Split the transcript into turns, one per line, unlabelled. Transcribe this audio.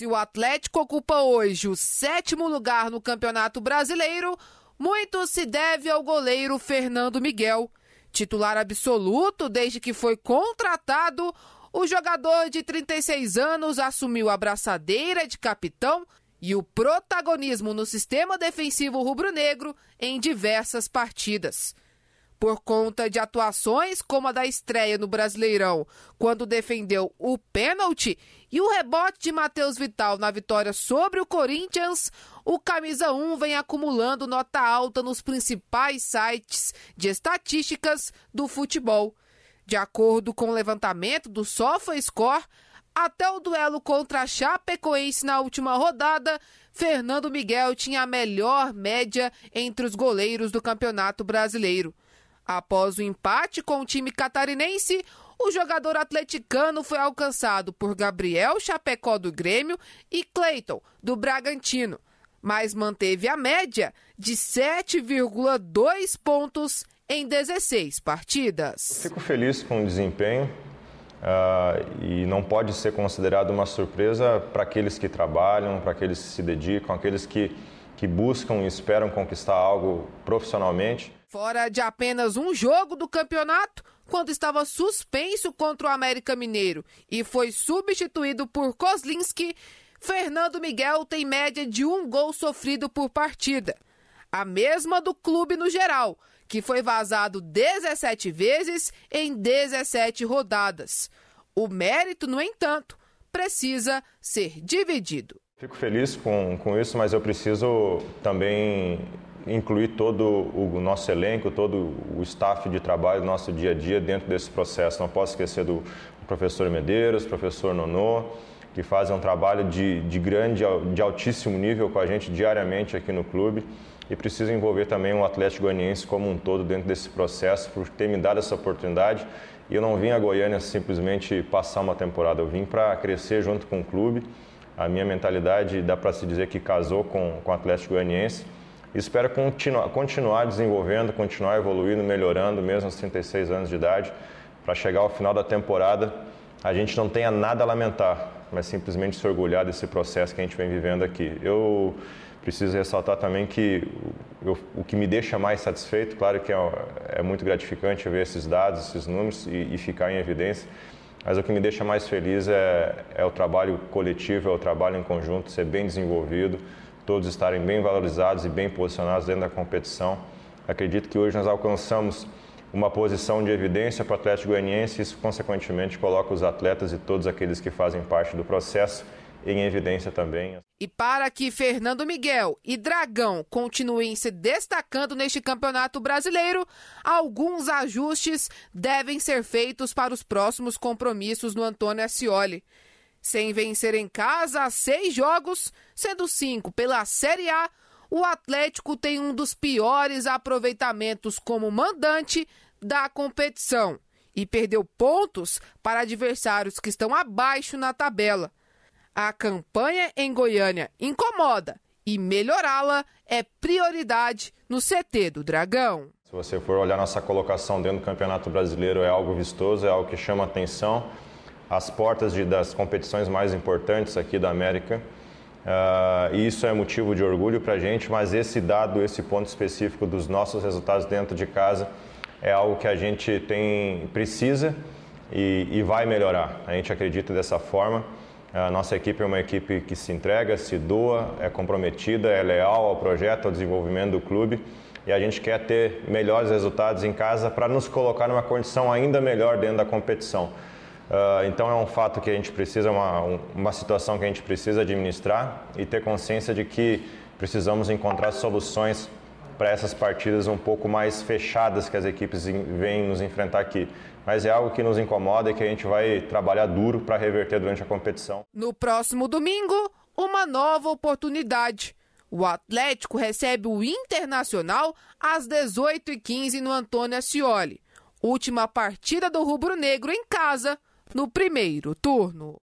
Se o Atlético ocupa hoje o sétimo lugar no Campeonato Brasileiro, muito se deve ao goleiro Fernando Miguel. Titular absoluto desde que foi contratado, o jogador de 36 anos assumiu a braçadeira de capitão e o protagonismo no sistema defensivo rubro-negro em diversas partidas por conta de atuações como a da estreia no Brasileirão, quando defendeu o pênalti e o rebote de Matheus Vital na vitória sobre o Corinthians, o camisa 1 vem acumulando nota alta nos principais sites de estatísticas do futebol. De acordo com o levantamento do SofaScore, até o duelo contra a Chapecoense na última rodada, Fernando Miguel tinha a melhor média entre os goleiros do Campeonato Brasileiro. Após o empate com o time catarinense, o jogador atleticano foi alcançado por Gabriel Chapecó do Grêmio e Cleiton do Bragantino, mas manteve a média de 7,2 pontos em 16 partidas. Eu
fico feliz com o desempenho uh, e não pode ser considerado uma surpresa para aqueles que trabalham, para aqueles que se dedicam, aqueles que, que buscam e esperam conquistar algo profissionalmente.
Fora de apenas um jogo do campeonato, quando estava suspenso contra o América Mineiro e foi substituído por Koslinski, Fernando Miguel tem média de um gol sofrido por partida. A mesma do clube no geral, que foi vazado 17 vezes em 17 rodadas. O mérito, no entanto, precisa ser dividido.
Fico feliz com, com isso, mas eu preciso também incluir todo o nosso elenco, todo o staff de trabalho, nosso dia a dia dentro desse processo. Não posso esquecer do professor Medeiros, professor Nonô, que fazem um trabalho de, de grande, de altíssimo nível com a gente diariamente aqui no clube e preciso envolver também o Atlético Goianiense como um todo dentro desse processo por ter me dado essa oportunidade. E eu não vim a Goiânia simplesmente passar uma temporada, eu vim para crescer junto com o clube. A minha mentalidade dá para se dizer que casou com, com o Atlético Goianiense Espero continuar, continuar desenvolvendo, continuar evoluindo, melhorando, mesmo aos 36 anos de idade, para chegar ao final da temporada a gente não tenha nada a lamentar, mas simplesmente se orgulhar desse processo que a gente vem vivendo aqui. Eu preciso ressaltar também que eu, o que me deixa mais satisfeito, claro que é, é muito gratificante ver esses dados, esses números e, e, ficar em evidência, mas o que me deixa mais feliz é, é o trabalho coletivo, é o trabalho em conjunto, ser bem desenvolvido, todos estarem bem valorizados e bem posicionados dentro da competição. Acredito que hoje nós alcançamos uma posição de evidência para o Atlético Goianiense, e isso consequentemente coloca os atletas e todos aqueles que fazem parte do processo em evidência também.
E para que Fernando Miguel e Dragão continuem se destacando neste Campeonato Brasileiro, alguns ajustes devem ser feitos para os próximos compromissos no Antônio Ascioli. Sem vencer em casa seis jogos, sendo cinco pela Série A, o Atlético tem um dos piores aproveitamentos como mandante da competição e perdeu pontos para adversários que estão abaixo na tabela. A campanha em Goiânia incomoda e melhorá-la é prioridade no CT do Dragão.
Se você for olhar nossa colocação dentro do Campeonato Brasileiro, é algo vistoso, é algo que chama atenção as portas de, das competições mais importantes aqui da América. Uh, e isso é motivo de orgulho para a gente, mas esse dado, esse ponto específico dos nossos resultados dentro de casa é algo que a gente tem precisa e, e vai melhorar. A gente acredita dessa forma. A nossa equipe é uma equipe que se entrega, se doa, é comprometida, é leal ao projeto, ao desenvolvimento do clube e a gente quer ter melhores resultados em casa para nos colocar numa condição ainda melhor dentro da competição. Ah, então é um fato que a gente precisa, é uma, uma situação que a gente precisa administrar e ter consciência de que precisamos encontrar soluções para essas partidas um pouco mais fechadas que as equipes vêm nos enfrentar aqui. Mas é algo que nos incomoda e que a gente vai trabalhar duro para reverter durante a competição.
No próximo domingo, uma nova oportunidade. O Atlético recebe o Internacional às 18h15 no Antônio Ascioli. Última partida do Rubro Negro em casa no primeiro turno,